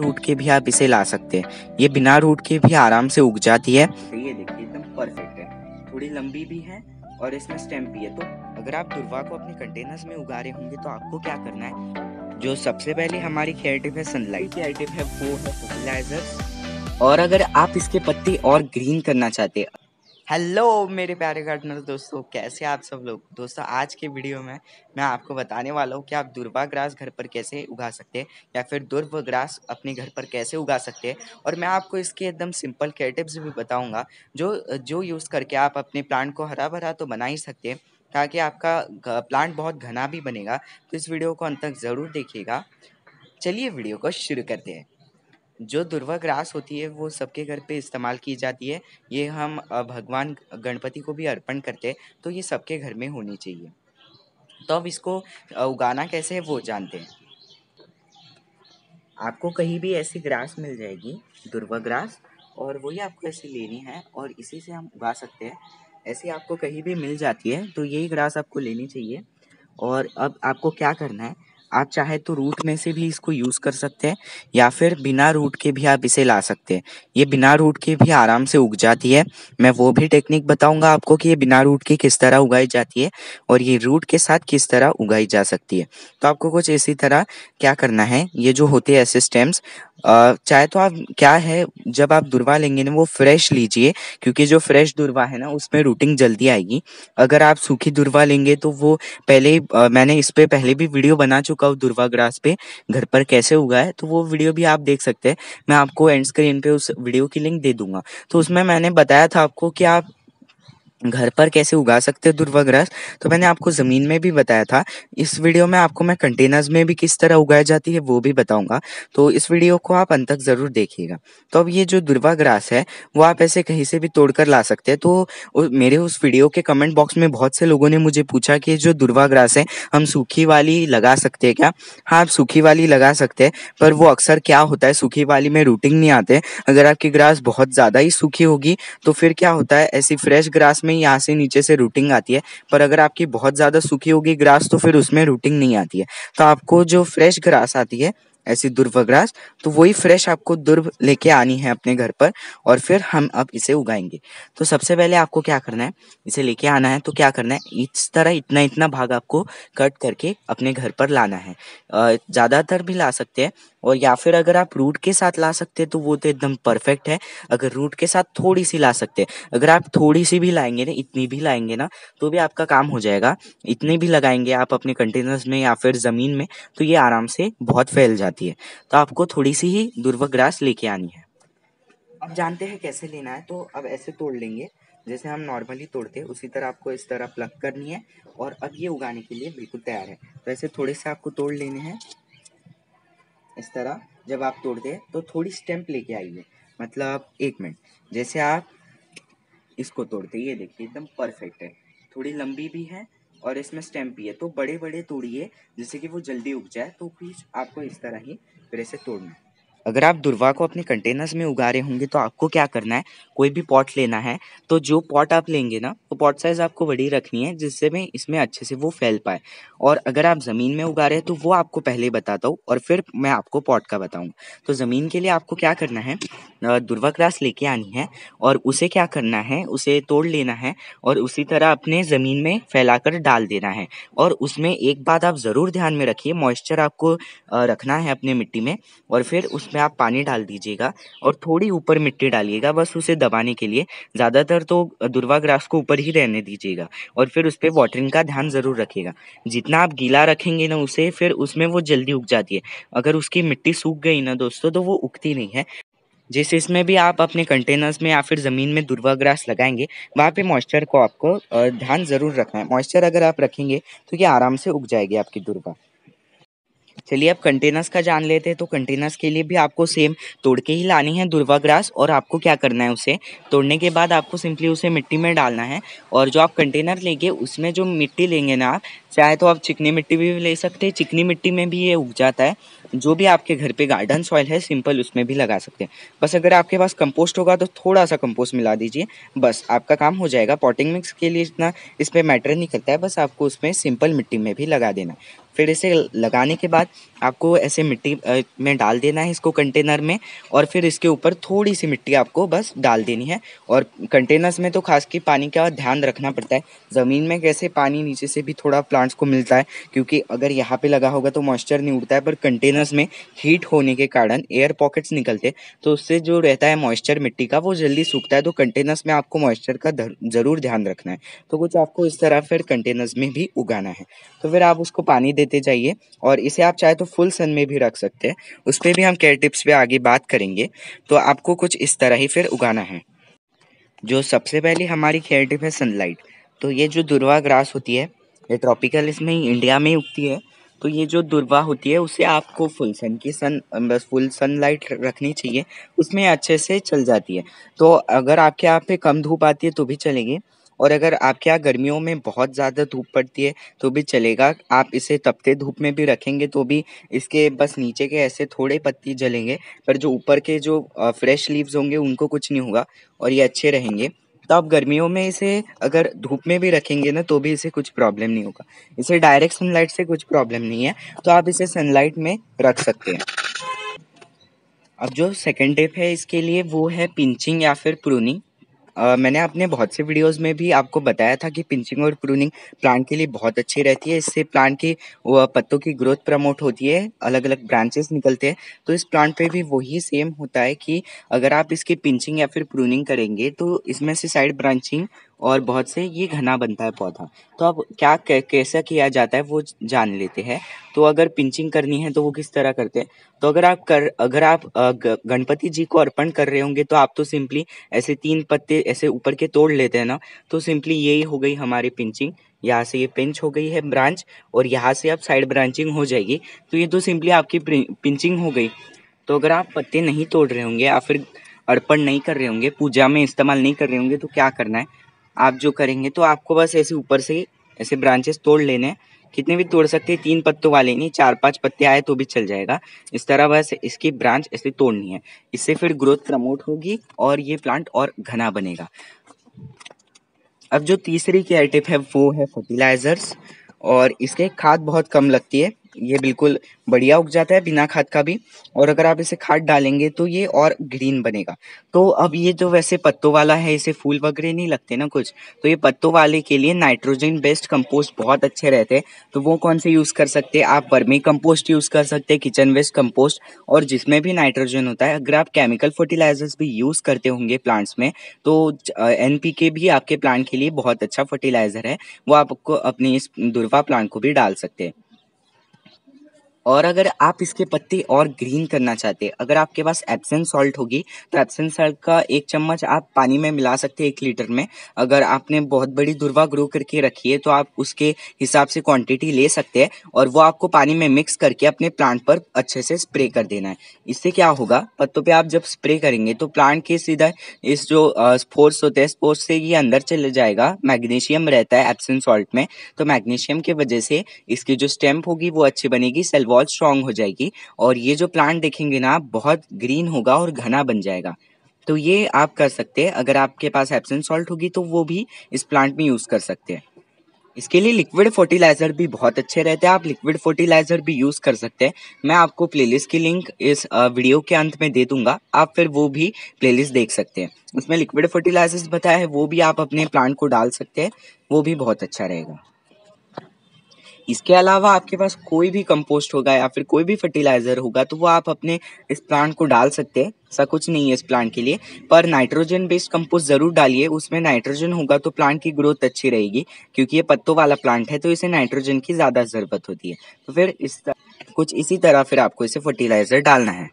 root के भी आप इसे ला सकते हैं ये बिना रूट के भी आराम से उग जाती है ये देखिए एकदम परफेक्ट है थोड़ी लंबी भी है और इसमें स्टेम भी है तो अगर आप दुर्वा को अपने कंटेनर्स में उगा रहे होंगे तो आपको क्या करना है जो सबसे पहले हमारी क्रिएटिव है सनलाइट केयर टिप है वो है फर्टिलाइजर और अगर आप इसके पत्ते और ग्रीन करना चाहते हैं हेलो मेरे प्यारे गार्डनर दोस्तों कैसे आप सब लोग दोस्तों आज के वीडियो में मैं आपको बताने वाला हूँ कि आप दुर्वा ग्रास घर पर कैसे उगा सकते हैं या फिर दुर्व ग्रास अपने घर पर कैसे उगा सकते हैं और मैं आपको इसके एकदम सिंपल केयर टिप्स भी बताऊँगा जो जो यूज़ करके आप अपने प्लांट को हरा भरा तो बना ही सकते हैं ताकि आपका प्लांट बहुत घना भी बनेगा तो इस वीडियो को अंत तक ज़रूर देखिएगा चलिए वीडियो को शुरू करते हैं जो दुर्वा ग्रास होती है वो सबके घर पे इस्तेमाल की जाती है ये हम भगवान गणपति को भी अर्पण करते हैं तो ये सबके घर में होनी चाहिए तो अब इसको उगाना कैसे है वो जानते हैं आपको कहीं भी ऐसी ग्रास मिल जाएगी दुर्वा ग्रास और वही आपको ऐसी लेनी है और इसी से हम उगा सकते हैं ऐसी आपको कहीं भी मिल जाती है तो यही ग्रास आपको लेनी चाहिए और अब आपको क्या करना है आप चाहे तो रूट में से भी इसको यूज़ कर सकते हैं या फिर बिना रूट के भी आप इसे ला सकते हैं ये बिना रूट के भी आराम से उग जाती है मैं वो भी टेक्निक बताऊंगा आपको कि ये बिना रूट के किस तरह उगाई जाती है और ये रूट के साथ किस तरह उगाई जा सकती है तो आपको कुछ इसी तरह क्या करना है ये जो होते हैं ऐसे स्टेम्स चाहे तो आप क्या है जब आप दुर्वा लेंगे ना वो फ्रेश लीजिए क्योंकि जो फ्रेश दुर्वा है ना उसमें रूटिंग जल्दी आएगी अगर आप सूखी दुर्वा लेंगे तो वो पहले आ, मैंने इस पर पहले भी वीडियो बना चुका हूँ दुर्वा ग्रास पे घर पर कैसे उगा है तो वो वीडियो भी आप देख सकते हैं मैं आपको एंड स्क्रीन पे उस वीडियो की लिंक दे दूंगा तो उसमें मैंने बताया था आपको कि आप घर पर कैसे उगा सकते हैं दुर्वाग्रास तो मैंने आपको ज़मीन में भी बताया था इस वीडियो में आपको मैं कंटेनर्स में भी किस तरह उगाई जाती है वो भी बताऊंगा तो इस वीडियो को आप अंत तक ज़रूर देखिएगा तो अब ये जो दुर्वाग्रास है वो आप ऐसे कहीं से भी तोड़कर ला सकते हैं तो मेरे उस वीडियो के कमेंट बॉक्स में बहुत से लोगों ने मुझे पूछा कि जो दुर्वाग्रास है हम सूखी वाली लगा सकते हैं क्या हाँ आप सूखी वाली लगा सकते हैं पर वो अक्सर क्या होता है सूखी वाली में रूटिंग नहीं आते अगर आपकी ग्रास बहुत ज़्यादा ही सूखी होगी तो फिर क्या होता है ऐसी फ्रेश ग्रास उसमें यहाँ से नीचे से रूटिंग आती है पर अगर आपकी बहुत ज़्यादा सूखी होगी ग्रास तो फिर उसमें रूटिंग नहीं आती है तो आपको जो फ्रेश ग्रास आती है ऐसी दुर्व ग्रास तो वही फ्रेश आपको दुर्व लेके आनी है अपने घर पर और फिर हम अब इसे उगाएंगे तो सबसे पहले आपको क्या करना है इसे लेके आना है तो क्या करना है इस तरह इतना इतना भाग आपको कट करके अपने घर पर लाना है ज़्यादातर भी ला सकते हैं और या फिर अगर आप रूट के साथ ला सकते हैं तो वो तो एकदम परफेक्ट है अगर रूट के साथ थोड़ी सी ला सकते हैं अगर आप थोड़ी सी भी लाएंगे ना इतनी भी लाएंगे ना तो भी आपका काम हो जाएगा इतने भी लगाएंगे आप अपने कंटेनर्स में या फिर ज़मीन में तो ये आराम से बहुत फैल जाती है तो आपको थोड़ी सी ही ग्रास लेके आनी है अब जानते हैं कैसे लेना है तो अब ऐसे तोड़ लेंगे जैसे हम नॉर्मली तोड़ते हैं उसी तरह आपको इस तरह प्लग करनी है और अब ये उगाने के लिए बिल्कुल तैयार है तो ऐसे थोड़े से आपको तोड़ लेने हैं इस तरह जब आप तोड़ते हैं तो थोड़ी स्टैंप लेके आइए मतलब एक मिनट जैसे आप इसको तोड़ते ये देखिए एकदम परफेक्ट है थोड़ी लंबी भी है और इसमें स्टैंप भी है तो बड़े बड़े तोड़िए जिससे कि वो जल्दी उग जाए तो फिर आपको इस तरह ही फिर इसे तोड़ना अगर आप दुर्वा को अपने कंटेनर्स में उगा रहे होंगे तो आपको क्या करना है कोई भी पॉट लेना है तो जो पॉट आप लेंगे ना तो पॉट साइज़ आपको बड़ी रखनी है जिससे में इसमें अच्छे से वो फैल पाए और अगर आप ज़मीन में उगा रहे हैं तो वो आपको पहले बताता हूँ और फिर मैं आपको पॉट का बताऊँगा तो ज़मीन के लिए आपको क्या करना है दुर्वाक्रास लेके आनी है और उसे क्या करना है उसे तोड़ लेना है और उसी तरह अपने ज़मीन में फैलाकर डाल देना है और उसमें एक बात आप ज़रूर ध्यान में रखिए मॉइस्चर आपको रखना है अपने मिट्टी में और फिर उसमें आप पानी डाल दीजिएगा और थोड़ी ऊपर मिट्टी डालिएगा बस उसे दबाने के लिए ज़्यादातर तो दुर्वाग्रास को ऊपर ही रहने दीजिएगा और फिर उस पर वाटरिंग का ध्यान ज़रूर रखिएगा जितना आप गीला रखेंगे ना उसे फिर उसमें वो जल्दी उग जाती है अगर उसकी मिट्टी सूख गई ना दोस्तों तो वो उगती नहीं है जिस इसमें भी आप अपने कंटेनर्स में या फिर ज़मीन में दुर्वा ग्रास लगाएंगे वहाँ पे मॉइस्चर को आपको ध्यान ज़रूर रखना है मॉइस्चर अगर आप रखेंगे तो ये आराम से उग जाएगी आपकी दुर्वा चलिए अब कंटेनर्स का जान लेते हैं तो कंटेनर्स के लिए भी आपको सेम तोड़ के ही लानी है दुर्वा ग्रास और आपको क्या करना है उसे तोड़ने के बाद आपको सिंपली उसे मिट्टी में डालना है और जो आप कंटेनर लेंगे उसमें जो मिट्टी लेंगे ना आप चाहे तो आप चिकनी मिट्टी भी ले सकते हैं चिकनी मिट्टी में भी ये उग जाता है जो भी आपके घर पे गार्डन सॉइल है सिंपल उसमें भी लगा सकते हैं बस अगर आपके पास कंपोस्ट होगा तो थोड़ा सा कंपोस्ट मिला दीजिए बस आपका काम हो जाएगा पॉटिंग मिक्स के लिए इतना इस पर मैटर नहीं करता है बस आपको उसमें सिंपल मिट्टी में भी लगा देना फिर इसे लगाने के बाद आपको ऐसे मिट्टी में डाल देना है इसको कंटेनर में और फिर इसके ऊपर थोड़ी सी मिट्टी आपको बस डाल देनी है और कंटेनर्स में तो खास के पानी का ध्यान रखना पड़ता है ज़मीन में कैसे पानी नीचे से भी थोड़ा प्लांट्स को मिलता है क्योंकि अगर यहाँ पे लगा होगा तो मॉइस्चर नहीं उड़ता है पर कंटेनर्स में हीट होने के कारण एयर पॉकेट्स निकलते तो उससे जो रहता है मॉइस्चर मिट्टी का वो जल्दी सूखता है तो कंटेनर्स में आपको मॉइस्चर का ज़रूर ध्यान रखना है तो कुछ आपको इस तरह फिर कंटेनर्स में भी उगाना है तो फिर आप उसको पानी देते जाइए और इसे आप चाहे तो फुल सन में भी रख सकते हैं उस पर भी हम केयर टिप्स पे आगे बात करेंगे तो आपको कुछ इस तरह ही फिर उगाना है जो सबसे पहले हमारी केयर टिप है सनलाइट तो ये जो दुर्वा ग्रास होती है ये ट्रॉपिकल इसमें इंडिया में उगती है तो ये जो दुर्वा होती है उसे आपको फुल सन की सन बस फुल सनलाइट रखनी चाहिए उसमें अच्छे से चल जाती है तो अगर आपके यहाँ पे कम धूप आती है तो भी चलेगी और अगर आपके यहाँ गर्मियों में बहुत ज़्यादा धूप पड़ती है तो भी चलेगा आप इसे तपते धूप में भी रखेंगे तो भी इसके बस नीचे के ऐसे थोड़े पत्ती जलेंगे पर जो ऊपर के जो फ्रेश लीव्स होंगे उनको कुछ नहीं होगा और ये अच्छे रहेंगे तो आप गर्मियों में इसे अगर धूप में भी रखेंगे ना तो भी इसे कुछ प्रॉब्लम नहीं होगा इसे डायरेक्ट सनलाइट से कुछ प्रॉब्लम नहीं है तो आप इसे सनलाइट में रख सकते हैं अब जो सेकेंड टिप है इसके लिए वो है पिंचिंग या फिर प्रूनिंग मैंने अपने बहुत से वीडियोस में भी आपको बताया था कि पिंचिंग और प्रूनिंग प्लांट के लिए बहुत अच्छी रहती है इससे प्लांट की पत्तों की ग्रोथ प्रमोट होती है अलग अलग ब्रांचेस निकलते हैं तो इस प्लांट पे भी वही सेम होता है कि अगर आप इसकी पिंचिंग या फिर प्रूनिंग करेंगे तो इसमें से साइड ब्रांचिंग और बहुत से ये घना बनता है पौधा तो अब क्या कैसा किया जाता है वो जान लेते हैं तो अगर पिंचिंग करनी है तो वो किस तरह करते हैं तो अगर आप कर अगर आप गणपति जी को अर्पण कर रहे होंगे तो आप तो सिंपली ऐसे तीन पत्ते ऐसे ऊपर के तोड़ लेते हैं ना तो सिंपली यही हो गई हमारी पिंचिंग यहाँ से ये पिंच हो गई है ब्रांच और यहाँ से आप साइड ब्रांचिंग हो जाएगी तो ये तो सिंपली आपकी पिंचिंग हो गई तो अगर आप पत्ते नहीं तोड़ रहे होंगे या फिर अर्पण नहीं कर रहे होंगे पूजा में इस्तेमाल नहीं कर रहे होंगे तो क्या करना है आप जो करेंगे तो आपको बस ऐसे ऊपर से ऐसे ब्रांचेस तोड़ लेने कितने भी तोड़ सकते हैं तीन पत्तों वाले नहीं चार पांच पत्ते आए तो भी चल जाएगा इस तरह बस इसकी ब्रांच ऐसे तोड़नी है इससे फिर ग्रोथ प्रमोट होगी और ये प्लांट और घना बनेगा अब जो तीसरी की टिप है वो है फर्टिलाइजर्स और इसके खाद बहुत कम लगती है ये बिल्कुल बढ़िया उग जाता है बिना खाद का भी और अगर आप इसे खाद डालेंगे तो ये और ग्रीन बनेगा तो अब ये जो वैसे पत्तों वाला है इसे फूल वगैरह नहीं लगते ना कुछ तो ये पत्तों वाले के लिए नाइट्रोजन बेस्ड कंपोस्ट बहुत अच्छे रहते हैं तो वो कौन से यूज़ कर सकते हैं आप बर्मी कंपोस्ट यूज़ कर सकते हैं किचन वेस्ट कंपोस्ट और जिसमें भी नाइट्रोजन होता है अगर आप केमिकल फर्टिलाइजर्स भी यूज़ करते होंगे प्लांट्स में तो एन भी आपके प्लांट के लिए बहुत अच्छा फर्टिलाइज़र है वो आपको अपनी इस दुर्वा प्लांट को भी डाल सकते हैं और अगर आप इसके पत्ते और ग्रीन करना चाहते हैं अगर आपके पास एप्सन सॉल्ट होगी तो एप्सन सॉल्ट का एक चम्मच आप पानी में मिला सकते हैं एक लीटर में अगर आपने बहुत बड़ी दुर्वा ग्रो करके रखी है तो आप उसके हिसाब से क्वांटिटी ले सकते हैं और वो आपको पानी में मिक्स करके अपने प्लांट पर अच्छे से स्प्रे कर देना है इससे क्या होगा पत्तों पर आप जब स्प्रे करेंगे तो प्लांट के सीधा इस जो स्पोर्ट्स होते हैं स्पोर्ट्स से ये अंदर चले जाएगा मैग्नीशियम रहता है एप्सन सॉल्ट में तो मैग्नीशियम की वजह से इसकी जो स्टेम्प होगी वो अच्छी बनेगी सेल्वॉ बहुत स्ट्रांग हो जाएगी और ये जो प्लांट देखेंगे ना बहुत ग्रीन होगा और घना बन जाएगा तो ये आप कर सकते हैं अगर आपके पास एप्सन सॉल्ट होगी तो वो भी इस प्लांट में यूज़ कर सकते हैं इसके लिए लिक्विड फर्टिलाइज़र भी बहुत अच्छे रहते हैं आप लिक्विड फर्टिलाइज़र भी यूज़ कर सकते हैं मैं आपको प्लेलिस्ट की लिंक इस वीडियो के अंत में दे दूंगा आप फिर वो भी प्लेलिस्ट देख सकते हैं उसमें लिक्विड फर्टिलाइजर्स बताया है वो भी आप अपने प्लांट को डाल सकते हैं वो भी बहुत अच्छा रहेगा इसके अलावा आपके पास कोई भी कंपोस्ट होगा या फिर कोई भी फर्टिलाइज़र होगा तो वो आप अपने इस प्लांट को डाल सकते हैं ऐसा कुछ नहीं है इस प्लांट के लिए पर नाइट्रोजन बेस्ड कंपोस्ट ज़रूर डालिए उसमें नाइट्रोजन होगा तो प्लांट की ग्रोथ अच्छी रहेगी क्योंकि ये पत्तों वाला प्लांट है तो इसे नाइट्रोजन की ज़्यादा ज़रूरत होती है तो फिर इस कुछ इसी तरह फिर आपको इसे फर्टिलाइज़र डालना है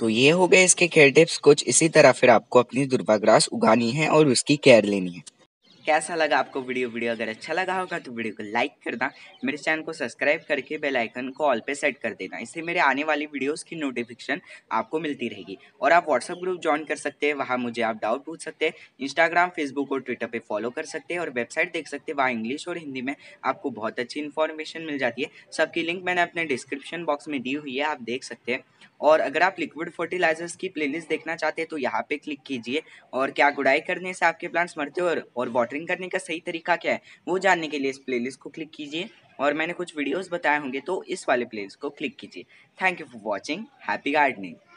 तो ये हो गए इसके केयर टिप्स कुछ इसी तरह फिर आपको अपनी दुर्भाग्रास उगानी है और उसकी केयर लेनी है कैसा लगा आपको वीडियो वीडियो अगर अच्छा लगा होगा तो वीडियो को लाइक करना मेरे चैनल को सब्सक्राइब करके बेल आइकन को ऑल पे सेट कर देना इससे मेरे आने वाली वीडियोस की नोटिफिकेशन आपको मिलती रहेगी और आप व्हाट्सअप ग्रुप ज्वाइन कर सकते हैं वहाँ मुझे आप डाउट पूछ सकते हैं इंस्टाग्राम फेसबुक और ट्विटर पर फॉलो कर सकते हैं और वेबसाइट देख सकते हैं वहाँ इंग्लिश और हिंदी में आपको बहुत अच्छी इन्फॉर्मेशन मिल जाती है सबकी लिंक मैंने अपने डिस्क्रिप्शन बॉक्स में दी हुई है आप देख सकते हैं और अगर आप लिक्विड फर्टिलाइजर्स की प्लेलिस्ट देखना चाहते हैं तो यहाँ पे क्लिक कीजिए और क्या गुड़ाई करने से आपके प्लांट्स मरते और, और वाटर वाटरिंग करने का सही तरीका क्या है वो जानने के लिए इस प्लेलिस्ट को क्लिक कीजिए और मैंने कुछ वीडियोस बताए होंगे तो इस वाले प्लेलिस्ट को क्लिक कीजिए thank you for watching happy gardening